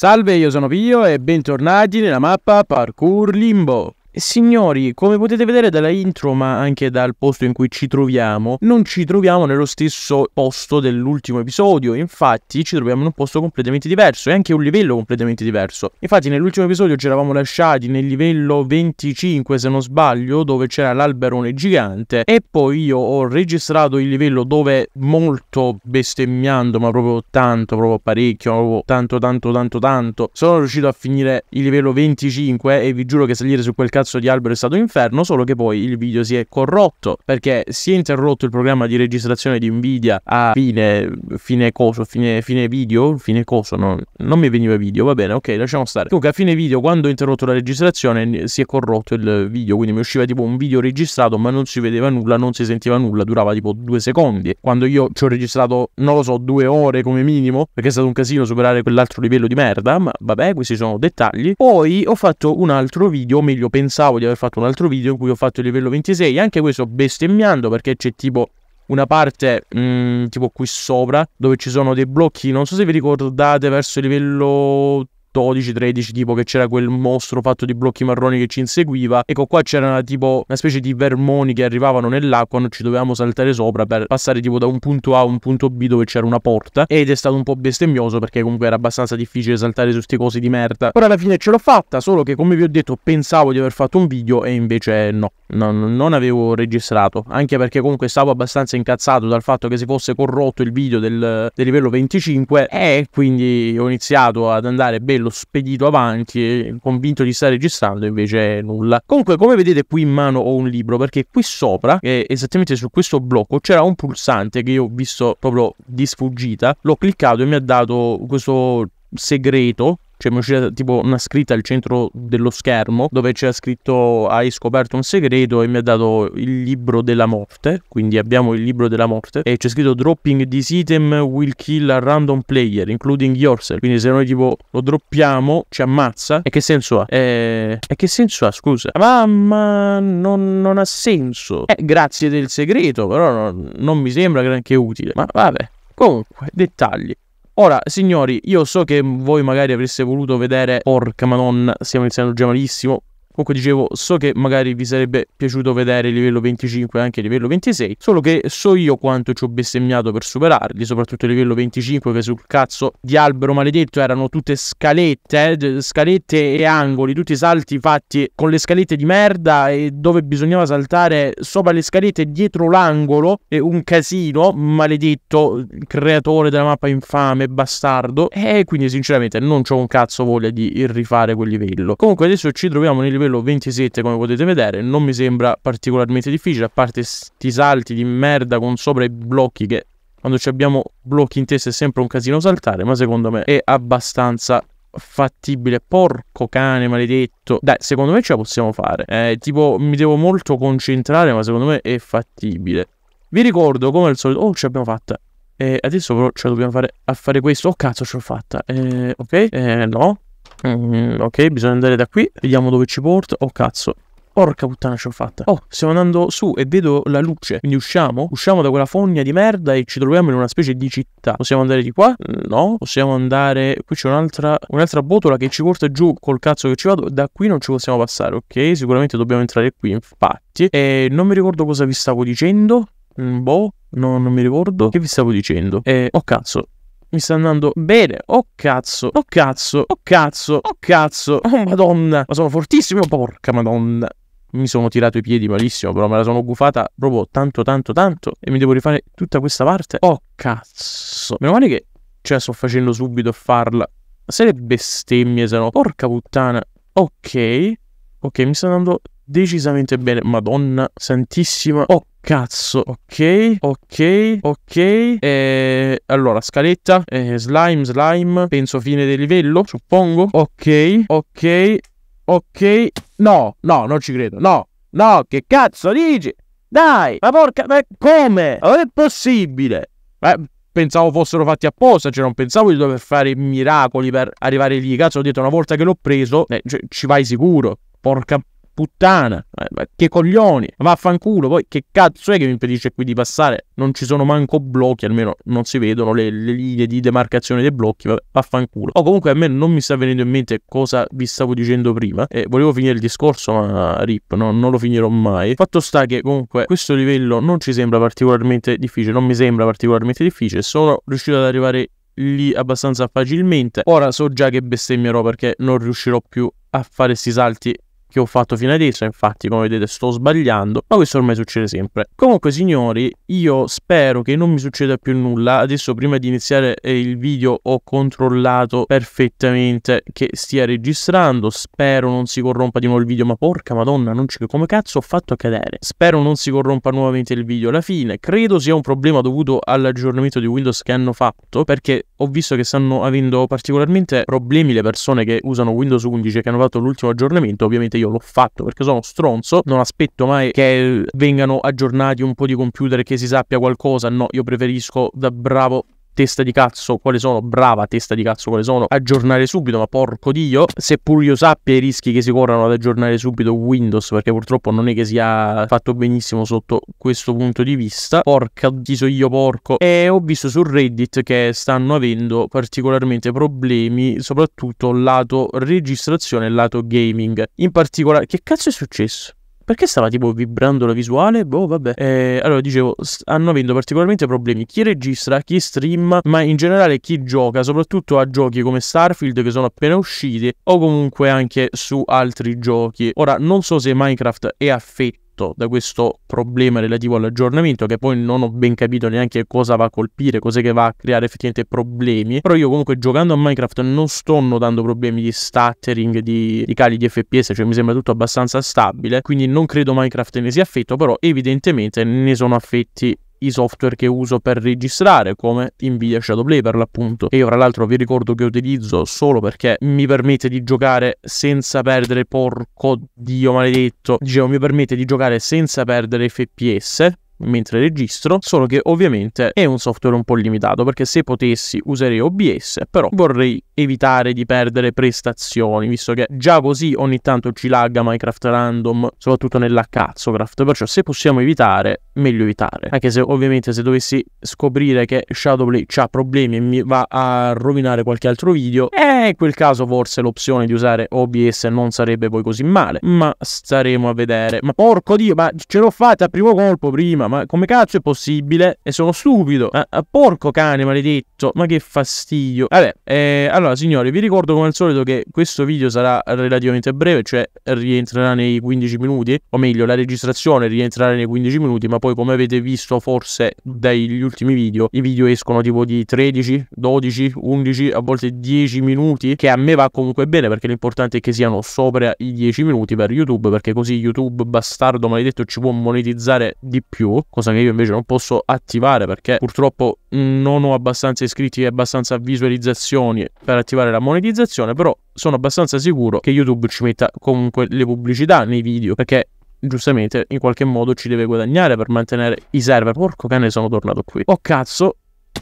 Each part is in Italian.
Salve, io sono Pio e bentornati nella mappa Parkour Limbo. Signori, come potete vedere dalla intro ma anche dal posto in cui ci troviamo, non ci troviamo nello stesso posto dell'ultimo episodio, infatti ci troviamo in un posto completamente diverso e anche un livello completamente diverso. Infatti nell'ultimo episodio ci eravamo lasciati nel livello 25 se non sbaglio, dove c'era l'alberone gigante e poi io ho registrato il livello dove molto bestemmiando, ma proprio tanto, proprio parecchio, proprio tanto tanto tanto tanto, sono riuscito a finire il livello 25 e vi giuro che salire su quel cazzo cazzo di albero è stato inferno, solo che poi il video si è corrotto perché si è interrotto il programma di registrazione di Nvidia a fine, fine coso, fine, fine video, fine coso, no, non mi veniva video, va bene, ok, lasciamo stare. Comunque a fine video, quando ho interrotto la registrazione, si è corrotto il video, quindi mi usciva tipo un video registrato ma non si vedeva nulla, non si sentiva nulla, durava tipo due secondi. Quando io ci ho registrato, non lo so, due ore come minimo, perché è stato un casino superare quell'altro livello di merda, ma vabbè, questi sono dettagli. Poi ho fatto un altro video, meglio, pensato pensavo di aver fatto un altro video in cui ho fatto il livello 26, anche questo bestemmiando perché c'è tipo una parte mh, mm, tipo qui sopra dove ci sono dei blocchi, non so se vi ricordate verso il livello 12, 13, tipo che c'era quel mostro fatto di blocchi marroni che ci inseguiva. Ecco qua c'era tipo una specie di vermoni che arrivavano nell'acqua, non ci dovevamo saltare sopra per passare tipo da un punto A a un punto B dove c'era una porta. Ed è stato un po' bestemmioso perché comunque era abbastanza difficile saltare su queste cose di merda. Però alla fine ce l'ho fatta, solo che come vi ho detto pensavo di aver fatto un video e invece no, no non avevo registrato. Anche perché comunque stavo abbastanza incazzato dal fatto che si fosse corrotto il video del, del livello 25 e quindi ho iniziato ad andare bello l'ho spedito avanti, convinto di stare registrando, invece nulla. Comunque, come vedete qui in mano ho un libro, perché qui sopra, eh, esattamente su questo blocco, c'era un pulsante che io ho visto proprio di sfuggita, l'ho cliccato e mi ha dato questo segreto cioè mi è uscita tipo una scritta al centro dello schermo dove c'era scritto hai scoperto un segreto e mi ha dato il libro della morte, quindi abbiamo il libro della morte e c'è scritto dropping this item will kill a random player including yourself, quindi se noi tipo lo droppiamo ci ammazza e che senso ha? E, e che senso ha scusa? Ma, ma non, non, ha senso, eh, grazie del segreto però non, non mi sembra granché utile, ma vabbè comunque dettagli. Ora, signori, io so che voi magari avreste voluto vedere, porca madonna, stiamo iniziando già malissimo, Comunque dicevo, so che magari vi sarebbe piaciuto vedere livello 25 e anche livello 26, solo che so io quanto ci ho bestemmiato per superarli, soprattutto livello 25 che sul cazzo di albero maledetto erano tutte scalette, eh, scalette e angoli, tutti i salti fatti con le scalette di merda e dove bisognava saltare sopra le scalette dietro l'angolo e un casino, maledetto creatore della mappa infame, bastardo, e eh, quindi sinceramente non ho un cazzo voglia di rifare quel livello. Comunque adesso ci troviamo nel livello livello 27 come potete vedere non mi sembra particolarmente difficile a parte sti salti di merda con sopra i blocchi che quando abbiamo blocchi in testa è sempre un casino saltare ma secondo me è abbastanza fattibile. Porco cane maledetto. Dai, secondo me ce la possiamo fare. Eh, tipo, mi devo molto concentrare, ma secondo me è fattibile. Vi ricordo, come al solito... Oh, ce l'abbiamo fatta. e eh, adesso però ce la dobbiamo fare a fare questo. Oh, cazzo, ce l'ho fatta. Eh, ok? Eh, no. Mm, ok, bisogna andare da qui. Vediamo dove ci porta. Oh cazzo. Porca puttana ce l'ho fatta. Oh, stiamo andando su e vedo la luce. Quindi usciamo. Usciamo da quella fogna di merda e ci troviamo in una specie di città. Possiamo andare di qua? Mm, no. Possiamo andare... Qui c'è un'altra... Un'altra botola che ci porta giù col cazzo che ci vado. Da qui non ci possiamo passare, ok? Sicuramente dobbiamo entrare qui, infatti. E non mi ricordo cosa vi stavo dicendo. Mm, boh. No, non mi ricordo. Che vi stavo dicendo? Eh, oh cazzo mi sta andando bene. Oh cazzo, oh cazzo, oh cazzo, oh cazzo, oh madonna, ma sono fortissimo, porca madonna. Mi sono tirato i piedi malissimo, però me la sono gufata proprio tanto, tanto, tanto. E mi devo rifare tutta questa parte. Oh cazzo. Meno male che, cioè, sto facendo subito a farla. Se le bestemmie, se no, porca puttana. Ok, ok, mi sta andando decisamente bene. Madonna santissima. Oh cazzo. Ok, ok, ok. E... Eh, allora, scaletta. E eh, slime, slime. Penso fine del livello, suppongo. Ok, ok, ok. No, no, non ci credo. No, no, che cazzo dici? Dai, ma porca, ma come? Ma non è possibile. Beh, pensavo fossero fatti apposta, cioè non pensavo di dover fare miracoli per arrivare lì. Cazzo, ho detto una volta che l'ho preso, eh, cioè, ci vai sicuro. Porca puttana, eh, che coglioni, vaffanculo, poi che cazzo è che mi impedisce qui di passare? Non ci sono manco blocchi, almeno non si vedono le, le linee di demarcazione dei blocchi, vaffanculo. O oh, comunque a me non mi sta venendo in mente cosa vi stavo dicendo prima, e eh, volevo finire il discorso ma rip, no, non lo finirò mai. Fatto sta che comunque questo livello non ci sembra particolarmente difficile, non mi sembra particolarmente difficile, sono riuscito ad arrivare lì abbastanza facilmente. Ora so già che bestemmierò perché non riuscirò più a fare questi salti che ho fatto fino adesso, infatti come vedete sto sbagliando, ma questo ormai succede sempre. Comunque signori, io spero che non mi succeda più nulla, adesso prima di iniziare eh, il video ho controllato perfettamente che stia registrando, spero non si corrompa di nuovo il video, ma porca madonna, non ci... come cazzo ho fatto a cadere? Spero non si corrompa nuovamente il video alla fine, credo sia un problema dovuto all'aggiornamento di Windows che hanno fatto, perché ho visto che stanno avendo particolarmente problemi le persone che usano Windows 11 e che hanno fatto l'ultimo aggiornamento, ovviamente io l'ho fatto perché sono stronzo, non aspetto mai che vengano aggiornati un po' di computer che si sappia qualcosa, no, io preferisco da bravo testa di cazzo quale sono, brava testa di cazzo quale sono, aggiornare subito, ma porco dio, seppur io sappia i rischi che si corrono ad aggiornare subito Windows, perché purtroppo non è che sia fatto benissimo sotto questo punto di vista, porca di so io porco, e ho visto su Reddit che stanno avendo particolarmente problemi, soprattutto lato registrazione e lato gaming, in particolare, che cazzo è successo? Perché stava tipo vibrando la visuale? Boh, vabbè. Eh, allora dicevo, hanno vinto particolarmente problemi chi registra, chi stream, ma in generale chi gioca, soprattutto a giochi come Starfield che sono appena usciti o comunque anche su altri giochi. Ora, non so se Minecraft è affetto afflitto da questo problema relativo all'aggiornamento, che poi non ho ben capito neanche cosa va a colpire, cos'è che va a creare effettivamente problemi, però io comunque giocando a Minecraft non sto notando problemi di stuttering, di, di cali di FPS, cioè mi sembra tutto abbastanza stabile, quindi non credo Minecraft ne sia affetto, però evidentemente ne sono affetti i software che uso per registrare come Nvidia Shadowplay per l'appunto e io fra l'altro vi ricordo che utilizzo solo perché mi permette di giocare senza perdere porco dio maledetto dicevo mi permette di giocare senza perdere fps mentre registro, solo che ovviamente è un software un po' limitato perché se potessi userei OBS, però vorrei evitare di perdere prestazioni, visto che già così ogni tanto ci lagga Minecraft Random, soprattutto nella cazzocraft, perciò se possiamo evitare, meglio evitare. Anche se ovviamente se dovessi scoprire che Shadowplay ha problemi e mi va a rovinare qualche altro video, eh, in quel caso forse l'opzione di usare OBS non sarebbe poi così male, ma staremo a vedere. Ma porco dio, ma ce l'ho fatta a primo colpo prima! ma come cazzo è possibile? E sono stupido. Ma, ah, ah, porco cane maledetto, ma che fastidio. Vabbè, eh, allora signori, vi ricordo come al solito che questo video sarà relativamente breve, cioè rientrerà nei 15 minuti, o meglio, la registrazione rientrerà nei 15 minuti, ma poi come avete visto forse dagli ultimi video, i video escono tipo di 13, 12, 11, a volte 10 minuti, che a me va comunque bene perché l'importante è che siano sopra i 10 minuti per YouTube, perché così YouTube bastardo maledetto ci può monetizzare di più cosa che io invece non posso attivare perché purtroppo non ho abbastanza iscritti e abbastanza visualizzazioni per attivare la monetizzazione, però sono abbastanza sicuro che YouTube ci metta comunque le pubblicità nei video perché giustamente in qualche modo ci deve guadagnare per mantenere i server. Porco cane sono tornato qui. Oh cazzo,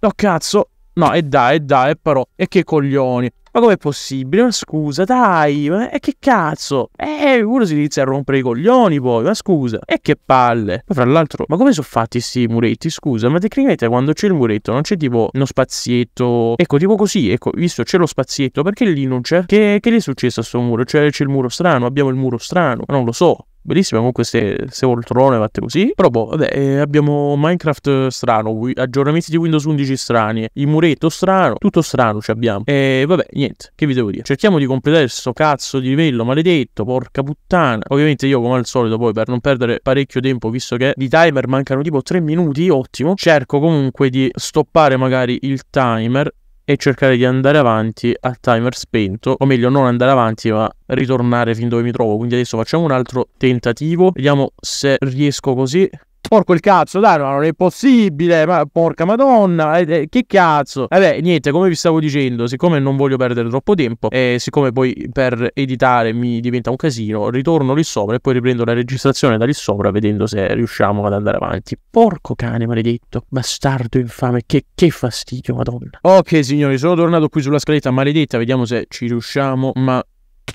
oh cazzo, no e dai, e dai, però, e che coglioni. Ma com'è possibile? Ma scusa, dai, ma che cazzo? Eh, uno si inizia a rompere i coglioni poi, ma scusa. E che palle. Poi fra l'altro, ma come sono fatti questi muretti? Scusa, ma tecnicamente quando c'è il muretto non c'è tipo uno spazietto. Ecco, tipo così, ecco, visto c'è lo spazietto, perché lì non c'è? Che, che gli è successo a sto muro? Cioè c'è il muro strano, abbiamo il muro strano, non lo so. Bellissime comunque queste poltrone fatte così. Però boh, vabbè, eh, abbiamo Minecraft strano, aggiornamenti di Windows 11 strani, il muretto strano, tutto strano ci abbiamo. E vabbè, niente, che vi devo dire. Cerchiamo di completare questo cazzo di livello maledetto, porca puttana. Ovviamente io come al solito poi per non perdere parecchio tempo, visto che di timer mancano tipo 3 minuti, ottimo. Cerco comunque di stoppare magari il timer e cercare di andare avanti al timer spento, o meglio non andare avanti ma ritornare fin dove mi trovo, quindi adesso facciamo un altro tentativo, vediamo se riesco così, Porco il cazzo, dai, ma non è possibile, ma porca madonna, eh, eh, che cazzo. Vabbè, eh niente, come vi stavo dicendo, siccome non voglio perdere troppo tempo e siccome poi per editare mi diventa un casino, ritorno lì sopra e poi riprendo la registrazione da lì sopra vedendo se riusciamo ad andare avanti. Porco cane maledetto, bastardo infame, che, che fastidio, madonna. Ok signori, sono tornato qui sulla scaletta maledetta, vediamo se ci riusciamo, ma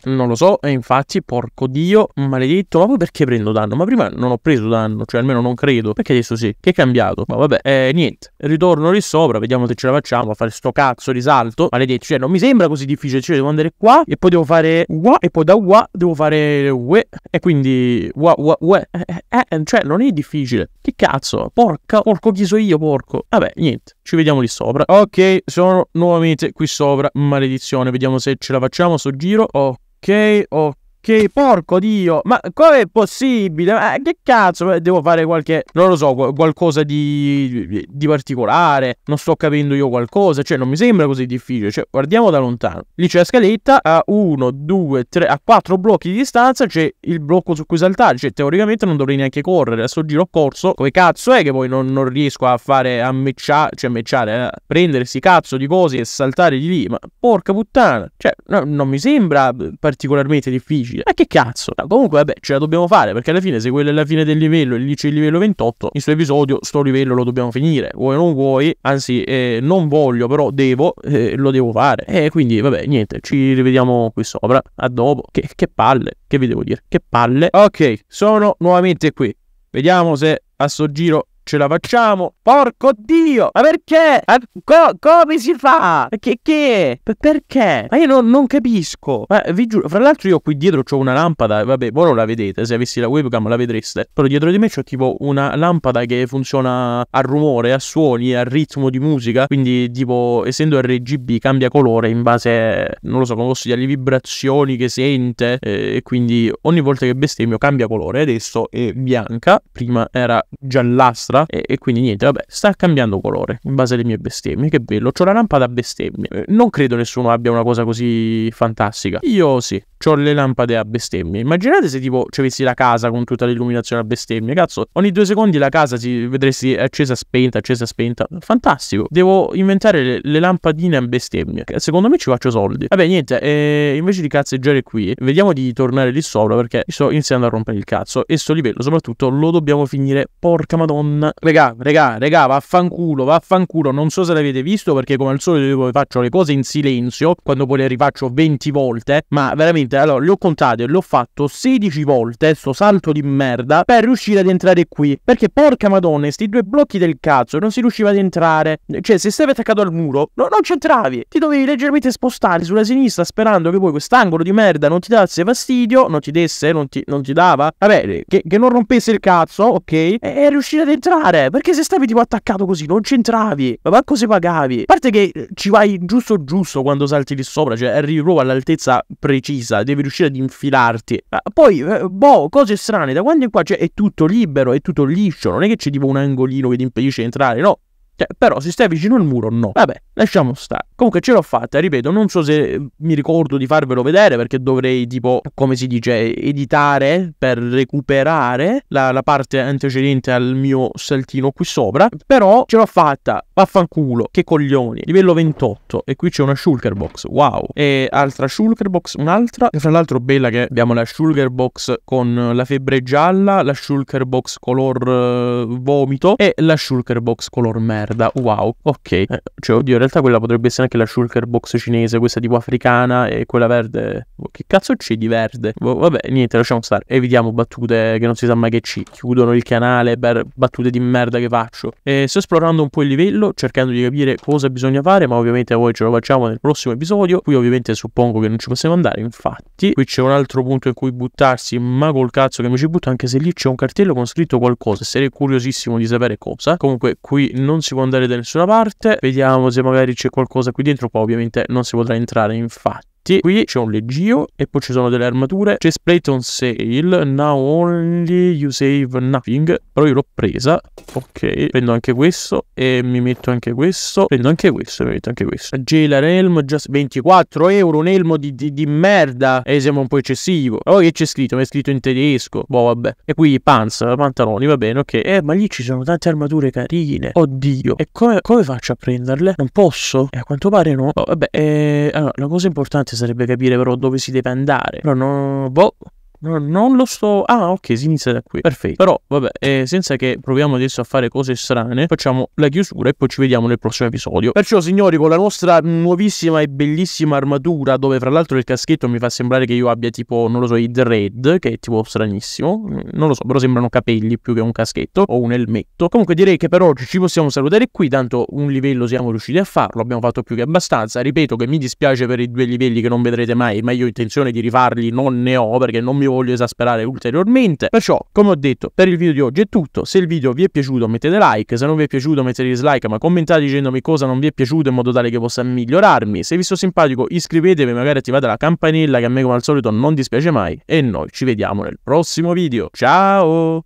non lo so, e infatti, porco dio, maledetto, ma poi perché prendo danno? Ma prima non ho preso danno, cioè almeno non credo. Perché adesso sì? Che è cambiato? Ma vabbè, eh, niente. Ritorno lì sopra, vediamo se ce la facciamo a fare sto cazzo di salto. Maledetto, cioè non mi sembra così difficile, cioè devo andare qua e poi devo fare qua e poi da qua devo fare ue e quindi qua qua ue. Eh eh, eh, eh, cioè non è difficile. Che cazzo? Porca, porco chi so io, porco. Vabbè, niente, ci vediamo lì sopra. Ok, sono nuovamente qui sopra, maledizione, vediamo se ce la facciamo sto giro. Oh okay, or Che porco dio, ma com'è possibile? Ma che cazzo, devo fare qualche, non lo so, qualcosa di, di particolare, non sto capendo io qualcosa, cioè non mi sembra così difficile, cioè guardiamo da lontano. Lì c'è la scaletta, a 1, 2, 3, a 4 blocchi di distanza c'è il blocco su cui saltare, cioè teoricamente non dovrei neanche correre, adesso sto giro corso, come cazzo è che poi non, non riesco a fare, a cioè mecciare, cioè mecciare, eh? prendersi cazzo di cose e saltare di lì, ma porca puttana, cioè no, non mi sembra particolarmente difficile dici, eh che cazzo, no, comunque vabbè ce la dobbiamo fare perché alla fine se quella è la fine del livello e lì c'è il livello 28, in questo episodio sto livello lo dobbiamo finire, vuoi non vuoi, anzi eh, non voglio però devo, eh, lo devo fare e quindi vabbè niente, ci rivediamo qui sopra, a dopo, che, che palle, che vi devo dire, che palle, ok sono nuovamente qui, vediamo se a sto giro ce la facciamo. Porco Dio, ma perché? Ma co- come si fa? Perché? che? perché? Ma io non, non capisco. Ma vi giuro, fra l'altro io qui dietro ho una lampada, vabbè, voi non la vedete, se avessi la webcam la vedreste, però dietro di me c'ho tipo una lampada che funziona a rumore, a suoni, a ritmo di musica, quindi tipo, essendo RGB cambia colore in base, non lo so, come posso dire, alle vibrazioni che sente, e quindi ogni volta che bestemmio cambia colore, adesso è bianca, prima era giallastra destra e, e, quindi niente, vabbè, sta cambiando colore in base alle mie bestemmie, che bello, c'ho la lampada a bestemmie, eh, non credo nessuno abbia una cosa così fantastica, io sì ho le lampade a bestemmie. Immaginate se tipo ci avessi la casa con tutta l'illuminazione a bestemmie, cazzo, ogni due secondi la casa si vedresti accesa spenta, accesa spenta. Fantastico. Devo inventare le, le lampadine a bestemmie. Secondo me ci faccio soldi. Vabbè, niente, eh, invece di cazzeggiare qui, vediamo di tornare lì sopra perché sto iniziando a rompere il cazzo e sto livello soprattutto lo dobbiamo finire, porca madonna. Regà, regà, regà, vaffanculo, vaffanculo, non so se l'avete visto perché come al solito io faccio le cose in silenzio, quando poi le rifaccio 20 volte, ma veramente volte, allora le ho contate, l'ho fatto 16 volte, sto salto di merda, per riuscire ad entrare qui. Perché porca madonna, sti due blocchi del cazzo, non si riusciva ad entrare. Cioè, se stavi attaccato al muro, no, non c'entravi. Ti dovevi leggermente spostare sulla sinistra sperando che poi quest'angolo di merda non ti dasse fastidio, non ti desse, non ti, non ti dava. Vabbè, che, che, non rompesse il cazzo, ok? E, e riuscire ad entrare. Perché se stavi tipo attaccato così, non c'entravi. Ma manco se pagavi. A parte che eh, ci vai giusto giusto quando salti lì sopra, cioè arrivi proprio all'altezza precisa devi riuscire ad infilarti. Ah, poi, eh, boh, cose strane, da quando in qua cioè, è tutto libero, è tutto liscio, non è che c'è tipo un angolino che ti impedisce di entrare, no, cioè, però se stai vicino al muro, no. Vabbè, lasciamo stare. Comunque ce l'ho fatta, ripeto, non so se mi ricordo di farvelo vedere perché dovrei, tipo, come si dice, editare per recuperare la, la parte antecedente al mio saltino qui sopra. Però ce l'ho fatta, vaffanculo, che coglioni. Livello 28 e qui c'è una shulker box, wow. E altra shulker box, un'altra. E fra l'altro bella che abbiamo la shulker box con la febbre gialla, la shulker box color uh, vomito e la shulker box color merda merda, wow, ok. Eh, cioè, oddio, in realtà quella potrebbe essere anche la shulker box cinese, questa tipo africana e quella verde... Boh, che cazzo c'è di verde? Boh, vabbè, niente, lasciamo stare. Evitiamo battute che non si sa mai che ci chiudono il canale per battute di merda che faccio. E sto esplorando un po' il livello, cercando di capire cosa bisogna fare, ma ovviamente voi ce lo facciamo nel prossimo episodio. Qui ovviamente suppongo che non ci possiamo andare, infatti. Qui c'è un altro punto in cui buttarsi, ma col cazzo che mi ci butto, anche se lì c'è un cartello con scritto qualcosa. Sarei curiosissimo di sapere cosa. Comunque qui non si si può andare da nessuna parte. Vediamo se magari c'è qualcosa qui dentro. Poi ovviamente non si potrà entrare, infatti qui c'è un leggio e poi ci sono delle armature. C'è Splate on sale, now only you save nothing, però io l'ho presa. Ok, prendo anche questo e mi metto anche questo, prendo anche questo e mi metto anche questo. Jailer Helm, just 24 euro, un elmo di, di, di merda. E eh, sembra un po' eccessivo. Oh, che c'è scritto? Mi è scritto in tedesco. Boh, vabbè. E qui panza, pantaloni, va bene, ok. Eh, ma lì ci sono tante armature carine. Oddio. E come, come faccio a prenderle? Non posso? E eh, a quanto pare no. Oh, vabbè, eh, allora, la cosa importante sarebbe capire però dove si deve andare. Però no, boh, No, non lo sto... Ah, ok, si inizia da qui. Perfetto. Però, vabbè, eh, senza che proviamo adesso a fare cose strane, facciamo la chiusura e poi ci vediamo nel prossimo episodio. Perciò, signori, con la nostra nuovissima e bellissima armatura, dove fra l'altro il caschetto mi fa sembrare che io abbia tipo, non lo so, i dread, che è tipo stranissimo. Non lo so, però sembrano capelli più che un caschetto o un elmetto. Comunque direi che per oggi ci possiamo salutare qui, tanto un livello siamo riusciti a farlo, abbiamo fatto più che abbastanza. Ripeto che mi dispiace per i due livelli che non vedrete mai, ma io ho intenzione di rifarli non ne ho perché non mi voglio voglio esasperare ulteriormente. Perciò, come ho detto, per il video di oggi è tutto. Se il video vi è piaciuto mettete like, se non vi è piaciuto mettete dislike, ma commentate dicendomi cosa non vi è piaciuto in modo tale che possa migliorarmi. Se vi sto simpatico iscrivetevi, magari attivate la campanella che a me come al solito non dispiace mai e noi ci vediamo nel prossimo video. Ciao!